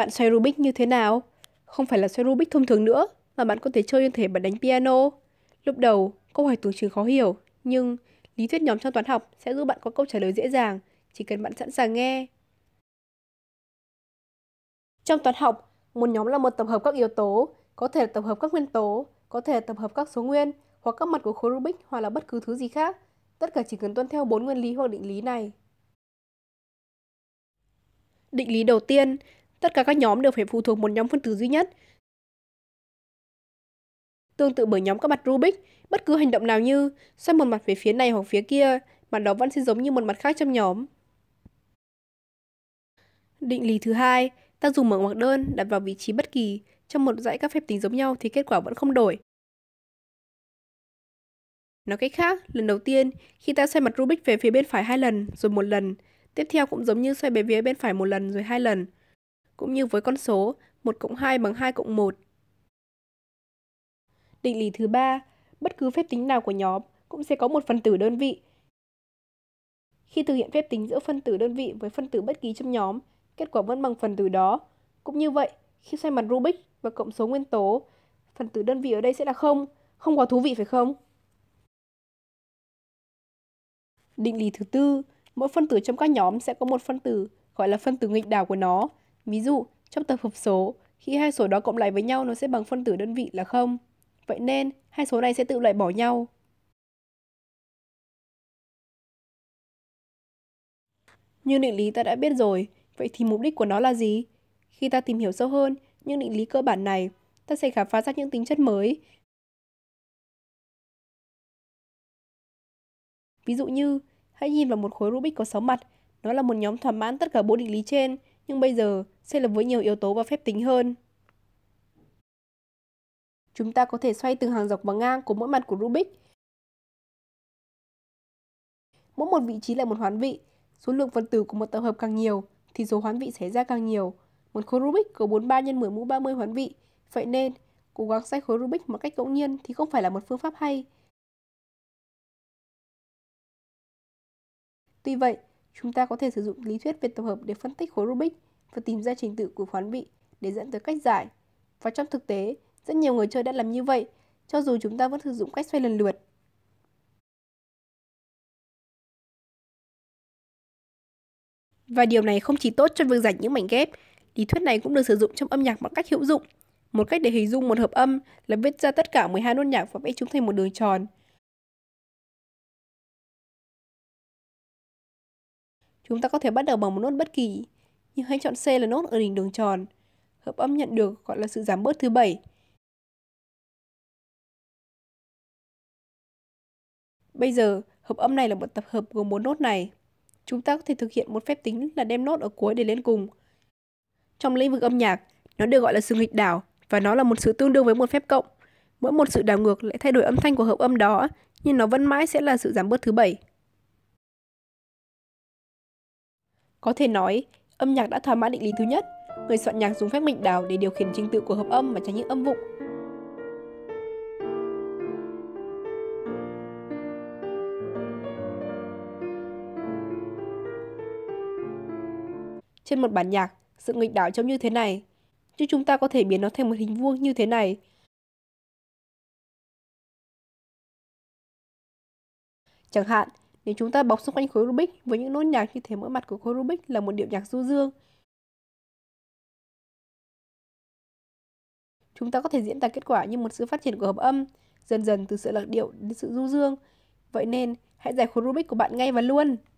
Bạn xoay Rubik như thế nào? Không phải là xoay Rubik thông thường nữa, mà bạn có thể chơi như thể bạn đánh piano. Lúc đầu, câu hỏi tưởng chừng khó hiểu, nhưng lý thuyết nhóm trong toán học sẽ giúp bạn có câu trả lời dễ dàng, chỉ cần bạn sẵn sàng nghe. Trong toán học, một nhóm là một tập hợp các yếu tố, có thể là tập hợp các nguyên tố, có thể là tập hợp các số nguyên, hoặc các mặt của khối Rubik hoặc là bất cứ thứ gì khác. Tất cả chỉ cần tuân theo bốn nguyên lý hoặc định lý này. Định lý đầu tiên, tất cả các nhóm đều phải phụ thuộc một nhóm phân tử duy nhất. Tương tự bởi nhóm các mặt Rubik, bất cứ hành động nào như xoay một mặt về phía này hoặc phía kia, mặt đó vẫn sẽ giống như một mặt khác trong nhóm. Định lý thứ hai, ta dùng mở ngoặc đơn đặt vào vị trí bất kỳ trong một dãy các phép tính giống nhau thì kết quả vẫn không đổi. Nói cách khác, lần đầu tiên, khi ta xoay mặt Rubik về phía bên phải hai lần, rồi một lần, tiếp theo cũng giống như xoay về phía bên phải một lần rồi hai lần, cũng như với con số 1 cộng 2 bằng 2 cộng 1. Định lý thứ ba, bất cứ phép tính nào của nhóm cũng sẽ có một phần tử đơn vị. Khi thực hiện phép tính giữa phân tử đơn vị với phân tử bất kỳ trong nhóm, kết quả vẫn bằng phần tử đó. Cũng như vậy, khi xoay mặt Rubik và cộng số nguyên tố, phần tử đơn vị ở đây sẽ là không, không quá thú vị phải không? Định lý thứ tư, mỗi phân tử trong các nhóm sẽ có một phân tử gọi là phân tử nghịch đảo của nó Ví dụ, trong tập hợp số, khi hai số đó cộng lại với nhau nó sẽ bằng phân tử đơn vị là không. Vậy nên, hai số này sẽ tự loại bỏ nhau. Như định lý ta đã biết rồi, vậy thì mục đích của nó là gì? Khi ta tìm hiểu sâu hơn những định lý cơ bản này, ta sẽ khám phá ra những tính chất mới. Ví dụ như, hãy nhìn vào một khối Rubik có 6 mặt, nó là một nhóm thỏa mãn tất cả bốn định lý trên, nhưng bây giờ sẽ là với nhiều yếu tố và phép tính hơn. Chúng ta có thể xoay từng hàng dọc và ngang của mỗi mặt của Rubik. Mỗi một vị trí là một hoán vị, số lượng phần tử của một tập hợp càng nhiều thì số hoán vị xảy ra càng nhiều. Một khối Rubik có 43 x 10 mũ 30 hoán vị, vậy nên cố gắng xoay khối Rubik một cách ngẫu nhiên thì không phải là một phương pháp hay. Tuy vậy, Chúng ta có thể sử dụng lý thuyết về tập hợp để phân tích khối Rubik và tìm ra trình tự của khoán bị để dẫn tới cách giải. Và trong thực tế, rất nhiều người chơi đã làm như vậy, cho dù chúng ta vẫn sử dụng cách xoay lần lượt. Và điều này không chỉ tốt cho việc giải những mảnh ghép, lý thuyết này cũng được sử dụng trong âm nhạc bằng cách hữu dụng. Một cách để hình dung một hợp âm là viết ra tất cả 12 nốt nhạc và vẽ chúng thành một đường tròn. Chúng ta có thể bắt đầu bằng một nốt bất kỳ, nhưng hãy chọn C là nốt ở đỉnh đường tròn. Hợp âm nhận được gọi là sự giảm bớt thứ bảy. Bây giờ, hợp âm này là một tập hợp gồm bốn nốt này. Chúng ta có thể thực hiện một phép tính là đem nốt ở cuối để lên cùng. Trong lĩnh vực âm nhạc, nó được gọi là sự nghịch đảo và nó là một sự tương đương với một phép cộng. Mỗi một sự đảo ngược lại thay đổi âm thanh của hợp âm đó, nhưng nó vẫn mãi sẽ là sự giảm bớt thứ bảy. Có thể nói, âm nhạc đã thỏa mãn định lý thứ nhất, người soạn nhạc dùng phép mệnh đảo để điều khiển trình tự của hợp âm và tránh những âm vụng. Trên một bản nhạc, sự nghịch đảo trông như thế này, chứ chúng ta có thể biến nó thành một hình vuông như thế này. Chẳng hạn, nếu chúng ta bọc xung quanh khối Rubik với những nốt nhạc như thế mỗi mặt của khối Rubik là một điệu nhạc du dương. Chúng ta có thể diễn tả kết quả như một sự phát triển của hợp âm, dần dần từ sự lạc điệu đến sự du dương. Vậy nên, hãy giải khối Rubik của bạn ngay và luôn!